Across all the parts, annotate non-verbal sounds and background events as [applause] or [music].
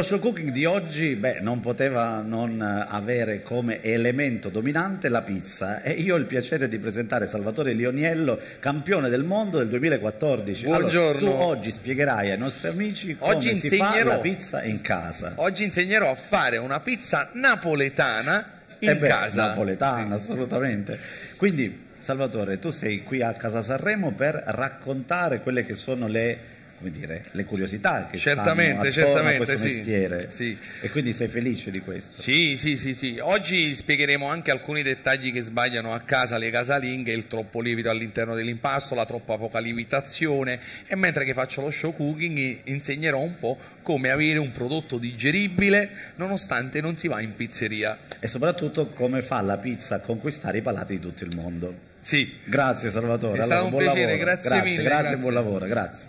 nostro cooking di oggi beh, non poteva non eh, avere come elemento dominante la pizza e io ho il piacere di presentare Salvatore Lioniello, campione del mondo del 2014. Buongiorno. Allora, tu oggi spiegherai ai nostri amici come insegnerò, si fa la pizza in casa. Oggi insegnerò a fare una pizza napoletana in eh beh, casa. Napoletana, sì. assolutamente. Quindi Salvatore, tu sei qui a Casa Sanremo per raccontare quelle che sono le dire, le curiosità che certamente, certamente, a questo sì, mestiere. Sì. E quindi sei felice di questo? Sì, sì, sì, sì. Oggi spiegheremo anche alcuni dettagli che sbagliano a casa le casalinghe, il troppo lievito all'interno dell'impasto, la troppa poca lievitazione e mentre che faccio lo show cooking insegnerò un po' come avere un prodotto digeribile nonostante non si va in pizzeria. E soprattutto come fa la pizza a conquistare i palati di tutto il mondo. Sì. Grazie Salvatore. È allora, stato un piacere, grazie, grazie, mille. Grazie, grazie. buon lavoro, grazie.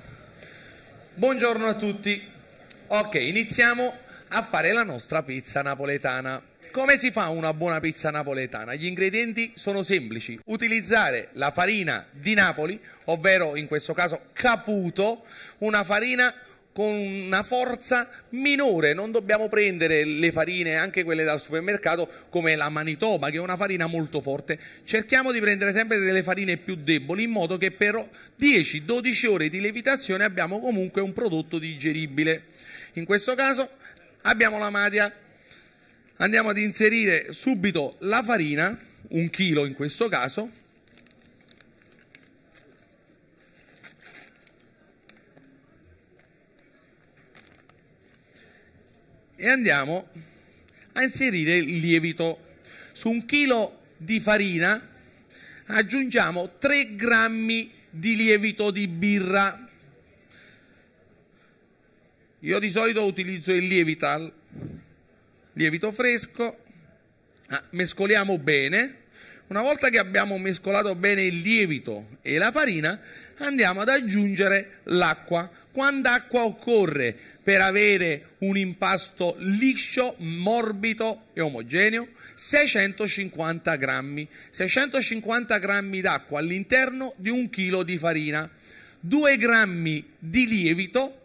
Buongiorno a tutti. Ok, iniziamo a fare la nostra pizza napoletana. Come si fa una buona pizza napoletana? Gli ingredienti sono semplici. Utilizzare la farina di Napoli, ovvero in questo caso caputo, una farina con una forza minore, non dobbiamo prendere le farine, anche quelle dal supermercato, come la manitoba, che è una farina molto forte. Cerchiamo di prendere sempre delle farine più deboli, in modo che per 10-12 ore di levitazione abbiamo comunque un prodotto digeribile. In questo caso abbiamo la madia, andiamo ad inserire subito la farina, un chilo in questo caso, e andiamo a inserire il lievito. Su un chilo di farina aggiungiamo 3 grammi di lievito di birra. Io di solito utilizzo il lievital, lievito fresco, ah, mescoliamo bene una volta che abbiamo mescolato bene il lievito e la farina, andiamo ad aggiungere l'acqua. Quanta acqua occorre per avere un impasto liscio, morbido e omogeneo? 650 grammi. 650 grammi d'acqua all'interno di un chilo di farina. 2 grammi di lievito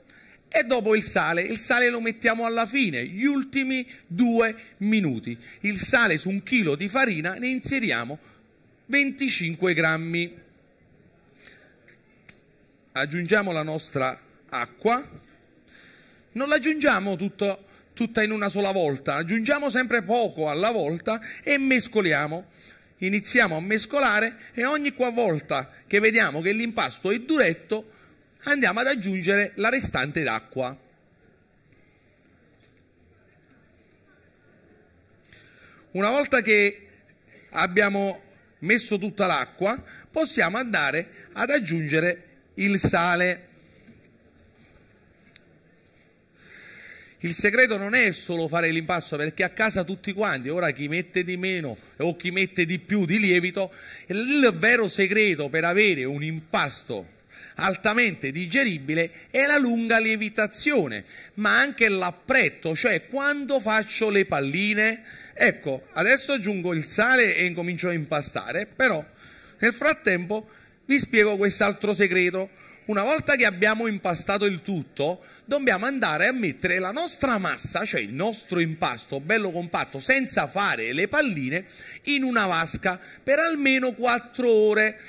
e dopo il sale, il sale lo mettiamo alla fine, gli ultimi due minuti. Il sale su un chilo di farina ne inseriamo 25 grammi. Aggiungiamo la nostra acqua. Non l'aggiungiamo tutto, tutta in una sola volta, aggiungiamo sempre poco alla volta e mescoliamo iniziamo a mescolare e ogni volta che vediamo che l'impasto è duretto andiamo ad aggiungere la restante d'acqua. Una volta che abbiamo messo tutta l'acqua, possiamo andare ad aggiungere il sale. Il segreto non è solo fare l'impasto perché a casa tutti quanti, ora chi mette di meno o chi mette di più di lievito, il vero segreto per avere un impasto altamente digeribile è la lunga lievitazione, ma anche l'appretto, cioè quando faccio le palline, ecco, adesso aggiungo il sale e incomincio a impastare, però nel frattempo vi spiego quest'altro segreto. Una volta che abbiamo impastato il tutto, dobbiamo andare a mettere la nostra massa, cioè il nostro impasto bello compatto, senza fare le palline, in una vasca per almeno 4 ore.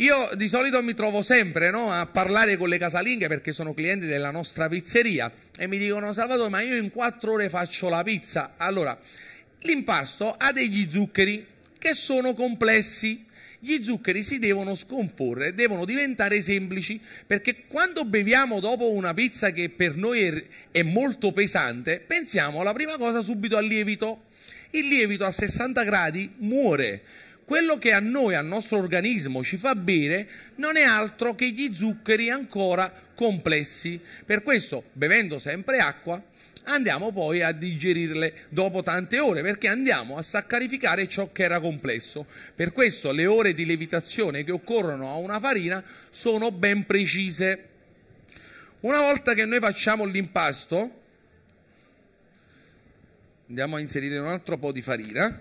Io di solito mi trovo sempre no, a parlare con le casalinghe perché sono clienti della nostra pizzeria e mi dicono Salvatore ma io in quattro ore faccio la pizza. Allora, l'impasto ha degli zuccheri che sono complessi. Gli zuccheri si devono scomporre, devono diventare semplici perché quando beviamo dopo una pizza che per noi è molto pesante, pensiamo alla prima cosa subito al lievito. Il lievito a 60 gradi muore quello che a noi, al nostro organismo, ci fa bere non è altro che gli zuccheri ancora complessi. Per questo, bevendo sempre acqua, andiamo poi a digerirle dopo tante ore perché andiamo a saccarificare ciò che era complesso. Per questo le ore di levitazione che occorrono a una farina sono ben precise. Una volta che noi facciamo l'impasto, andiamo a inserire un altro po' di farina,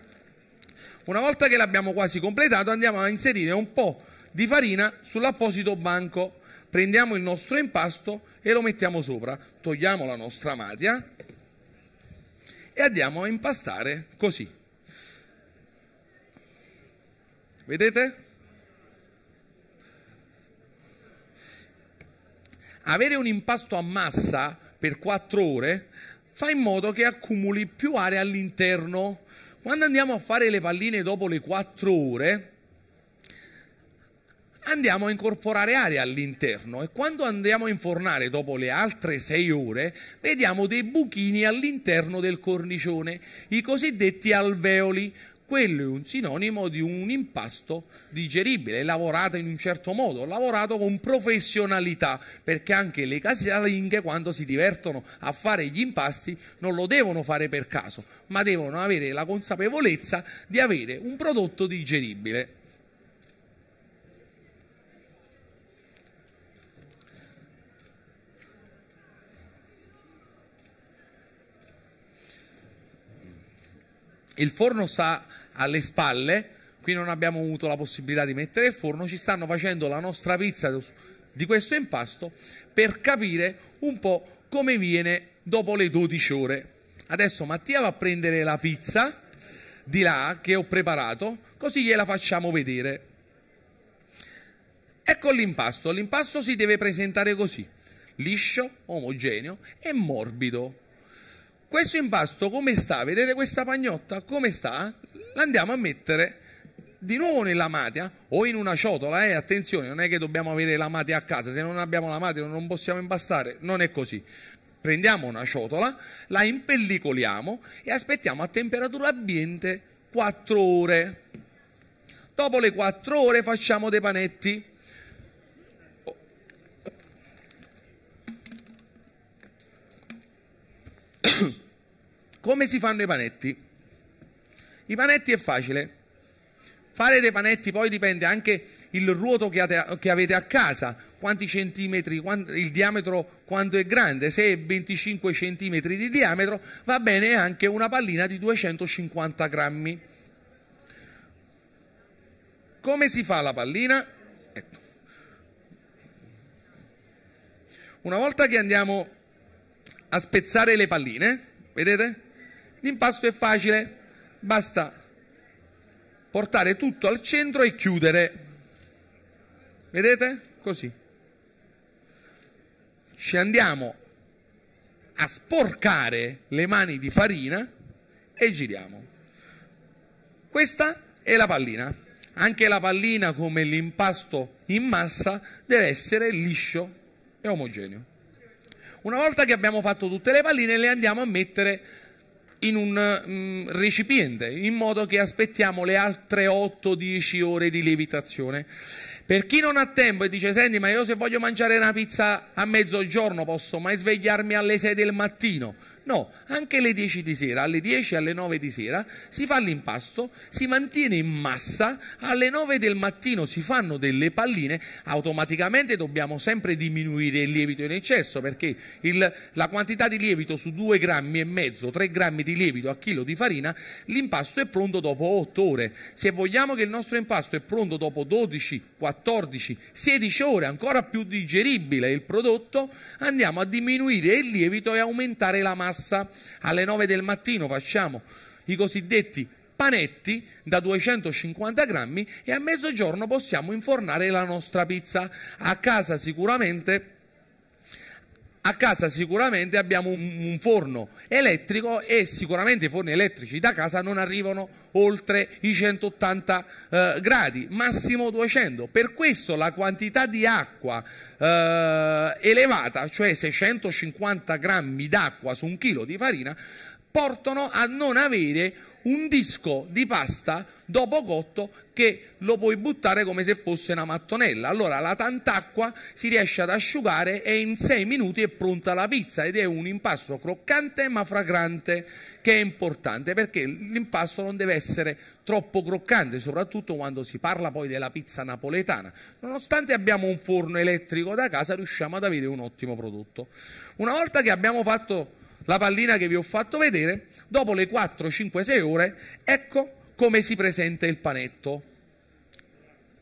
una volta che l'abbiamo quasi completato andiamo a inserire un po' di farina sull'apposito banco. Prendiamo il nostro impasto e lo mettiamo sopra, togliamo la nostra madia e andiamo a impastare così. Vedete? Avere un impasto a massa per 4 ore fa in modo che accumuli più aria all'interno quando andiamo a fare le palline dopo le 4 ore, andiamo a incorporare aria all'interno e quando andiamo a infornare dopo le altre 6 ore, vediamo dei buchini all'interno del cornicione, i cosiddetti alveoli quello è un sinonimo di un impasto digeribile, lavorato in un certo modo, lavorato con professionalità, perché anche le casalinghe quando si divertono a fare gli impasti non lo devono fare per caso, ma devono avere la consapevolezza di avere un prodotto digeribile. Il forno sa alle spalle, qui non abbiamo avuto la possibilità di mettere il forno, ci stanno facendo la nostra pizza di questo impasto per capire un po' come viene dopo le 12 ore. Adesso Mattia va a prendere la pizza di là che ho preparato, così gliela facciamo vedere. Ecco l'impasto, l'impasto si deve presentare così, liscio, omogeneo e morbido. Questo impasto come sta? Vedete questa pagnotta? Come sta? l'andiamo a mettere di nuovo nella matia o in una ciotola eh, attenzione non è che dobbiamo avere la matia a casa se non abbiamo la matia non possiamo impastare non è così prendiamo una ciotola la impellicoliamo e aspettiamo a temperatura ambiente 4 ore dopo le 4 ore facciamo dei panetti [coughs] come si fanno i panetti? I panetti è facile. Fare dei panetti poi dipende anche il ruoto che, ate, che avete a casa, quanti centimetri, quant, il diametro quanto è grande, se è 25 centimetri di diametro va bene anche una pallina di 250 grammi. Come si fa la pallina? Ecco. Una volta che andiamo a spezzare le palline, vedete? L'impasto è facile, basta portare tutto al centro e chiudere. Vedete? Così. Ci andiamo a sporcare le mani di farina e giriamo. Questa è la pallina. Anche la pallina, come l'impasto in massa, deve essere liscio e omogeneo. Una volta che abbiamo fatto tutte le palline, le andiamo a mettere in un mm, recipiente, in modo che aspettiamo le altre 8-10 ore di lievitazione. Per chi non ha tempo e dice, senti, ma io se voglio mangiare una pizza a mezzogiorno posso mai svegliarmi alle 6 del mattino? No, anche alle 10 di sera, alle 10, alle 9 di sera si fa l'impasto, si mantiene in massa, alle 9 del mattino si fanno delle palline, automaticamente dobbiamo sempre diminuire il lievito in eccesso perché il, la quantità di lievito su 2 grammi e mezzo, 3 grammi di lievito a chilo di farina, l'impasto è pronto dopo 8 ore. Se vogliamo che il nostro impasto è pronto dopo 12, 14, 16 ore, ancora più digeribile il prodotto, andiamo a diminuire il lievito e aumentare la massa cassa, alle 9 del mattino facciamo i cosiddetti panetti da 250 grammi e a mezzogiorno possiamo infornare la nostra pizza. A casa sicuramente a casa sicuramente abbiamo un, un, forno elettrico e sicuramente i forni elettrici da casa non arrivano oltre i 180 eh, gradi, massimo 200. Per questo la quantità di acqua eh, elevata, cioè 650 grammi d'acqua su un chilo di farina, portano a non avere un disco di pasta dopo cotto che lo puoi buttare come se fosse una mattonella. Allora la tant'acqua si riesce ad asciugare e in 6 minuti è pronta la pizza ed è un impasto croccante ma fragrante che è importante perché l'impasto non deve essere troppo croccante, soprattutto quando si parla poi della pizza napoletana. Nonostante abbiamo un forno elettrico da casa riusciamo ad avere un ottimo prodotto. Una volta che abbiamo fatto la pallina che vi ho fatto vedere, dopo le 4, 5, 6 ore, ecco come si presenta il panetto.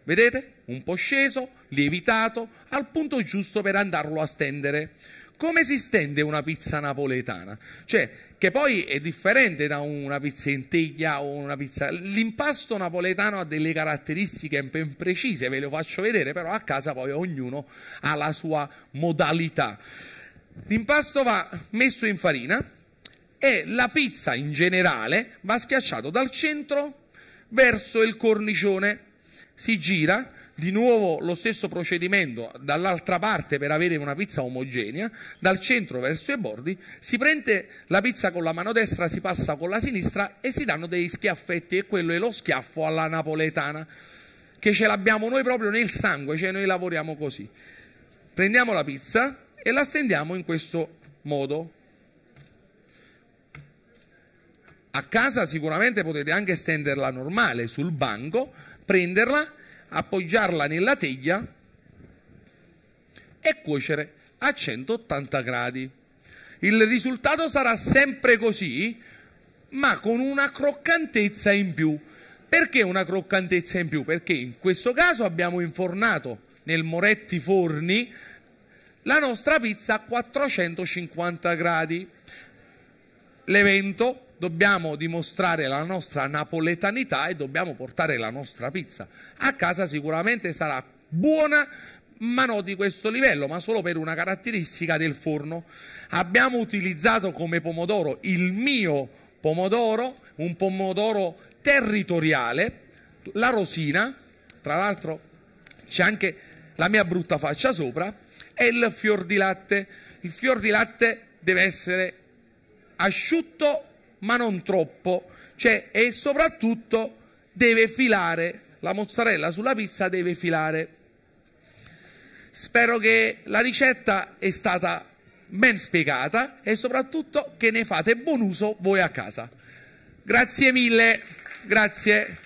Vedete? Un po' sceso, lievitato, al punto giusto per andarlo a stendere. Come si stende una pizza napoletana? Cioè, che poi è differente da una pizza in teglia o una pizza... L'impasto napoletano ha delle caratteristiche ben precise, ve le faccio vedere, però a casa poi ognuno ha la sua modalità. L'impasto va messo in farina e la pizza in generale va schiacciato dal centro verso il cornicione. Si gira, di nuovo lo stesso procedimento dall'altra parte per avere una pizza omogenea, dal centro verso i bordi, si prende la pizza con la mano destra, si passa con la sinistra e si danno dei schiaffetti e quello è lo schiaffo alla napoletana, che ce l'abbiamo noi proprio nel sangue, cioè noi lavoriamo così. Prendiamo la pizza, e la stendiamo in questo modo. A casa sicuramente potete anche stenderla normale sul banco, prenderla, appoggiarla nella teglia e cuocere a 180 gradi. Il risultato sarà sempre così, ma con una croccantezza in più. Perché una croccantezza in più? Perché in questo caso abbiamo infornato nel Moretti Forni la nostra pizza a 450 gradi. L'evento dobbiamo dimostrare la nostra napoletanità e dobbiamo portare la nostra pizza. A casa sicuramente sarà buona, ma non di questo livello, ma solo per una caratteristica del forno. Abbiamo utilizzato come pomodoro il mio pomodoro, un pomodoro territoriale, la rosina, tra l'altro c'è anche la mia brutta faccia sopra, è il fior di latte. Il fior di latte deve essere asciutto ma non troppo, cioè, e soprattutto deve filare, la mozzarella sulla pizza deve filare. Spero che la ricetta è stata ben spiegata e soprattutto che ne fate buon uso voi a casa. Grazie mille, grazie.